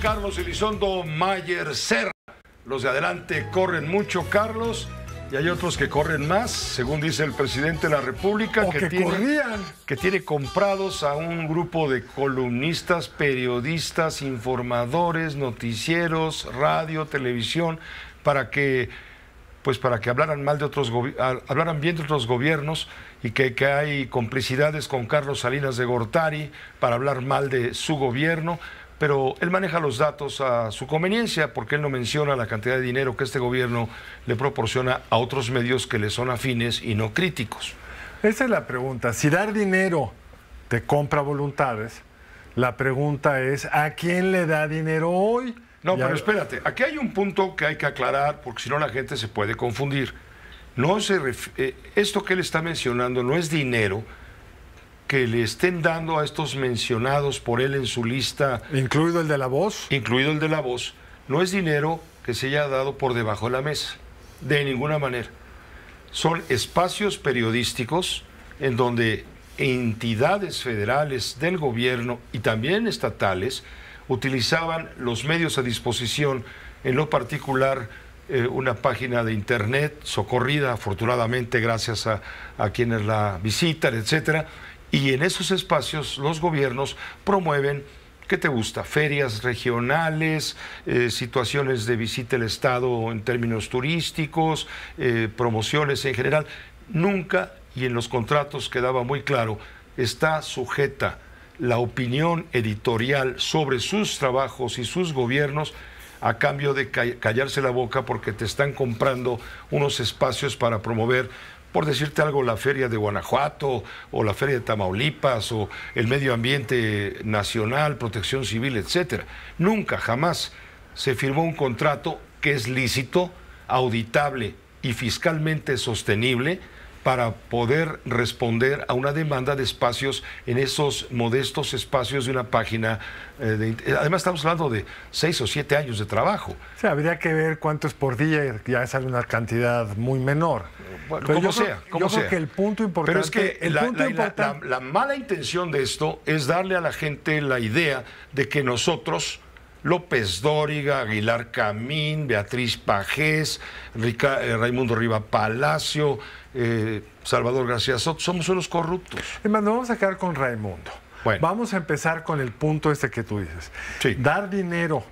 Carlos Elizondo Mayer Serra. Los de adelante corren mucho, Carlos, y hay otros que corren más, según dice el presidente de la República, que, que tiene, comprados a un grupo de columnistas, periodistas, informadores, noticieros, radio, televisión, para que pues para que hablaran mal de otros ah, hablaran bien de otros gobiernos y que, que, hay complicidades con Carlos Salinas de Gortari para hablar mal de su gobierno pero él maneja los datos a su conveniencia porque él no menciona la cantidad de dinero que este gobierno le proporciona a otros medios que le son afines y no críticos. Esa es la pregunta. Si dar dinero te compra voluntades, la pregunta es, ¿a quién le da dinero hoy? No, pero espérate, aquí hay un punto que hay que aclarar porque si no la gente se puede confundir. No se eh, esto que él está mencionando no es dinero, que le estén dando a estos mencionados por él en su lista. Incluido el de la voz. Incluido el de la voz. No es dinero que se haya dado por debajo de la mesa, de ninguna manera. Son espacios periodísticos en donde entidades federales del gobierno y también estatales utilizaban los medios a disposición, en lo particular eh, una página de internet socorrida afortunadamente gracias a, a quienes la visitan, etcétera, y en esos espacios los gobiernos promueven ¿Qué te gusta? Ferias regionales, eh, situaciones de visita al Estado en términos turísticos, eh, promociones en general. Nunca, y en los contratos quedaba muy claro, está sujeta la opinión editorial sobre sus trabajos y sus gobiernos a cambio de callarse la boca porque te están comprando unos espacios para promover por decirte algo, la Feria de Guanajuato o la Feria de Tamaulipas o el medio ambiente nacional, protección civil, etcétera. Nunca, jamás se firmó un contrato que es lícito, auditable y fiscalmente sostenible para poder responder a una demanda de espacios en esos modestos espacios de una página. Eh, eh, además estamos hablando de seis o siete años de trabajo. sea, habría que ver cuántos por día, ya es una cantidad muy menor. como yo sea, que el punto importante... Pero es que la mala intención de esto es darle a la gente la idea de que nosotros López Dóriga, Aguilar Camín, Beatriz Pajés, eh, Raimundo Riva Palacio, eh, Salvador García Soto, somos unos corruptos. Hermano, vamos a quedar con Raimundo. Vamos a empezar con el punto este que tú dices. Dar dinero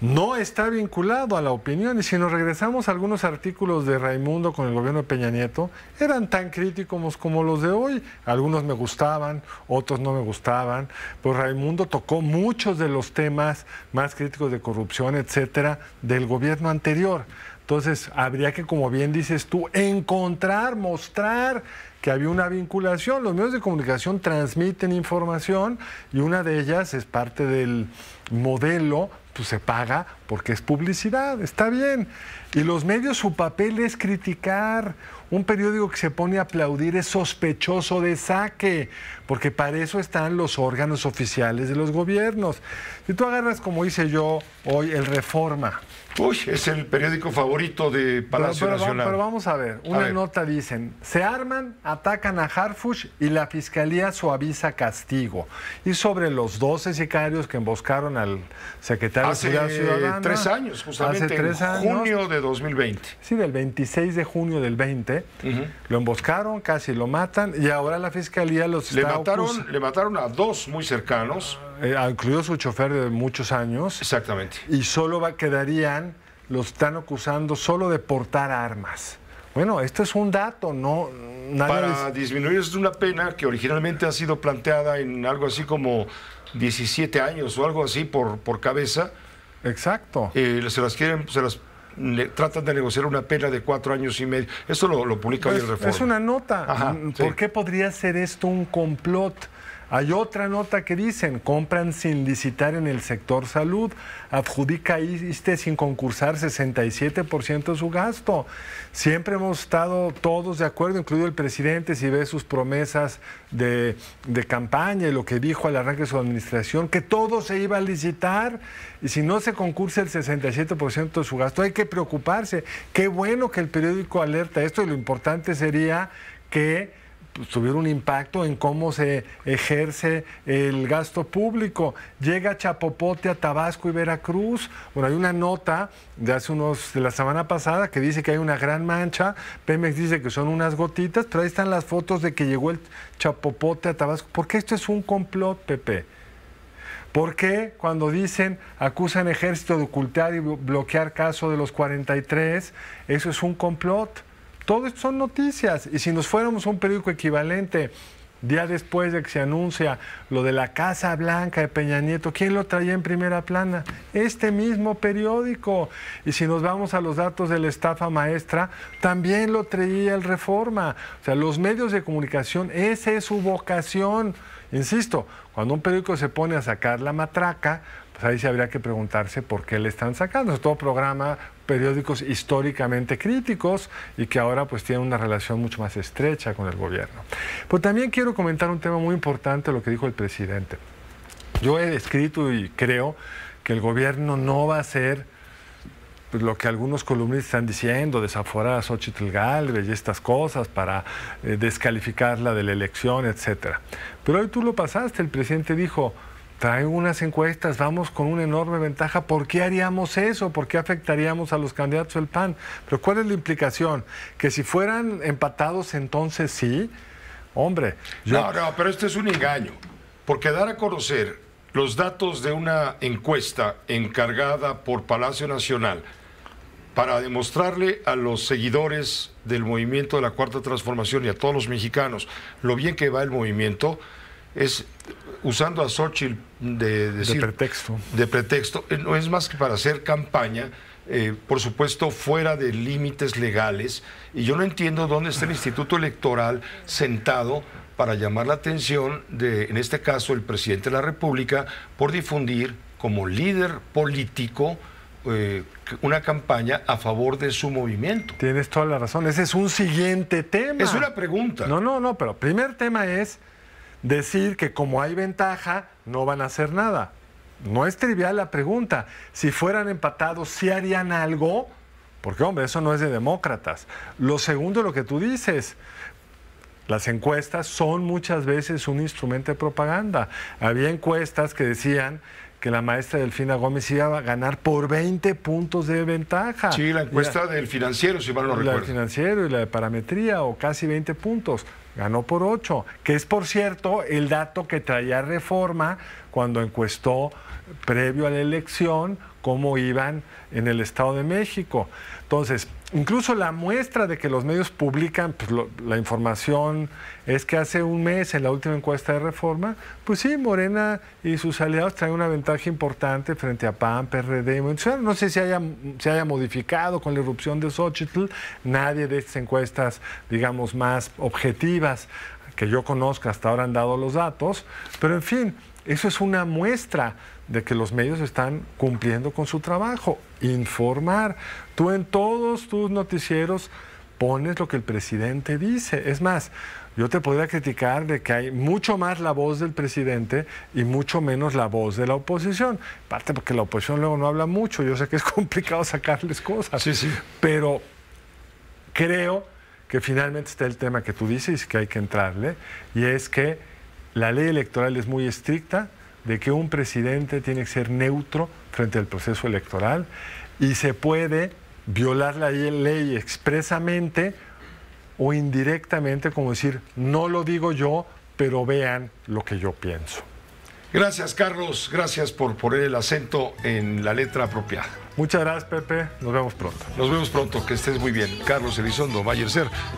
no está vinculado a la opinión. Y si nos regresamos a algunos artículos de Raimundo con el gobierno de Peña Nieto, eran tan críticos como los de hoy. Algunos me gustaban, otros no me gustaban. Pues Raimundo tocó muchos de los temas más críticos de corrupción, etcétera, del gobierno anterior. Entonces, habría que, como bien dices tú, encontrar, mostrar que había una vinculación. Los medios de comunicación transmiten información y una de ellas es parte del modelo, tú pues, se paga porque es publicidad, está bien. Y los medios, su papel es criticar. Un periódico que se pone a aplaudir es sospechoso de saque, porque para eso están los órganos oficiales de los gobiernos. Si tú agarras, como hice yo hoy, el Reforma. Uy, es el periódico favorito de Palacio pero, Nacional. Pero vamos a ver, una nota dicen, se arman, atacan a Harfush y la fiscalía suaviza castigo. Y sobre los 12 sicarios que emboscaron al secretario de Ciudad tres años, justamente hace tres en años, junio de 2020. Sí, del 26 de junio del 20. Lo emboscaron, casi lo matan y ahora la fiscalía los le está mataron, Le mataron a dos muy cercanos. Eh, incluido su chofer de muchos años. Exactamente. Y solo va, quedarían, los están acusando solo de portar armas. Bueno, esto es un dato, no, para disminuir es una pena que originalmente ha sido planteada en algo así como 17 años o algo así por, por cabeza. Exacto. Eh, se las quieren, se las le, tratan de negociar una pena de cuatro años y medio. Eso lo, publica hoy el Reforma. Es una nota. Mm, ¿Por qué podría ser esto un complot? Hay otra nota que dicen, compran sin licitar en el sector salud, adjudica ISTE sin concursar 67% de su gasto. Siempre hemos estado todos de acuerdo, incluido el presidente, si ve sus promesas de, de campaña y lo que dijo al arranque de su administración, que todo se iba a licitar y si no se concursa el 67% de su gasto, hay que preocuparse. Qué bueno que el periódico alerta esto y lo importante sería que pues, tuvieron un impacto en cómo se ejerce el gasto público. Llega Chapopote a Tabasco y Veracruz. Bueno, hay una nota de hace unos, de la semana pasada, que dice que hay una gran mancha. Pemex dice que son unas gotitas, pero ahí están las fotos de que llegó el Chapopote a Tabasco. ¿Por qué esto es un complot, Pepe. ¿Por qué cuando dicen, acusan ejército de ocultar y bloquear caso de los 43, eso es un complot? Todo esto son noticias. Y si nos fuéramos a un periódico equivalente, día después de que se anuncia lo de la Casa Blanca de Peña Nieto, ¿quién lo traía en primera plana? Este mismo periódico. Y si nos vamos a los datos de la estafa maestra, también lo traía el Reforma. O sea, los medios de comunicación, esa es su vocación. Insisto, cuando un periódico se pone a sacar la matraca, pues ahí sí habría que preguntarse por qué le están sacando. Es todo programa, periódicos históricamente críticos y que ahora pues tienen una relación mucho más estrecha con el gobierno. Pero también quiero comentar un tema muy importante, lo que dijo el presidente. Yo he escrito y creo que el gobierno no va a ser pues, lo que algunos columnistas están diciendo, desaforar a Xochitl Galvez y estas cosas para eh, descalificarla de la elección, etcétera. Pero hoy tú lo pasaste, el presidente dijo, trae unas encuestas, vamos con una enorme ventaja, ¿por qué haríamos eso? ¿Por qué afectaríamos a los candidatos del PAN? Pero ¿cuál es la implicación? Que si fueran empatados entonces sí, hombre. No, no, pero este es un engaño, porque dar a conocer los datos de una encuesta encargada por Palacio Nacional para demostrarle a los seguidores del movimiento de la Cuarta Transformación y a todos los mexicanos lo bien que va el movimiento, es usando a Xochitl de, pretexto. De pretexto, eh, no es más que para hacer campaña. Eh, por supuesto, fuera de límites legales, y yo no entiendo dónde está el Instituto Electoral sentado para llamar la atención de, en este caso, el presidente de la República por difundir como líder político eh, una campaña a favor de su movimiento. Tienes toda la razón. Ese es un siguiente tema. Es una pregunta. No, no, no, pero primer tema es decir que como hay ventaja, no van a hacer nada. No es trivial la pregunta. Si fueran empatados, ¿sí harían algo? Porque, hombre, eso no es de demócratas. Lo segundo, lo que tú dices, las encuestas son muchas veces un instrumento de propaganda. Había encuestas que decían que la maestra Delfina Gómez iba a ganar por 20 puntos de ventaja. Sí, la encuesta del financiero, si mal no recuerdo. La del financiero y la de parametría, o casi 20 puntos. Ganó por 8, que es, por cierto, el dato que traía Reforma cuando encuestó previo a la elección cómo iban en el Estado de México. Entonces, incluso la muestra de que los medios publican pues, la información es que hace un mes en la última encuesta de reforma, pues sí, Morena y sus aliados traen una ventaja importante frente a PAN, PRD y No sé si haya, se haya modificado con la irrupción de Xochitl, nadie de estas encuestas, digamos, más objetivas que yo conozca hasta ahora han dado los datos, pero en fin, eso es una muestra de que los medios están cumpliendo con su trabajo, informar. Tú en todos tus noticieros pones lo que el presidente dice. Es más, yo te podría criticar de que hay mucho más la voz del presidente y mucho menos la voz de la oposición. Parte porque la oposición luego no habla mucho, yo sé que es complicado sacarles cosas. Sí, sí. Pero creo que finalmente está el tema que tú dices que hay que entrarle, y es que la ley electoral es muy estricta, de que un presidente tiene que ser neutro frente al proceso electoral y se puede violar la ley expresamente o indirectamente, como decir, no lo digo yo, pero vean lo que yo pienso. Gracias, Carlos. Gracias por poner el acento en la letra apropiada. Muchas gracias, Pepe. Nos vemos pronto. Nos vemos pronto. Que estés muy bien. Carlos Elizondo, Bayer Ser.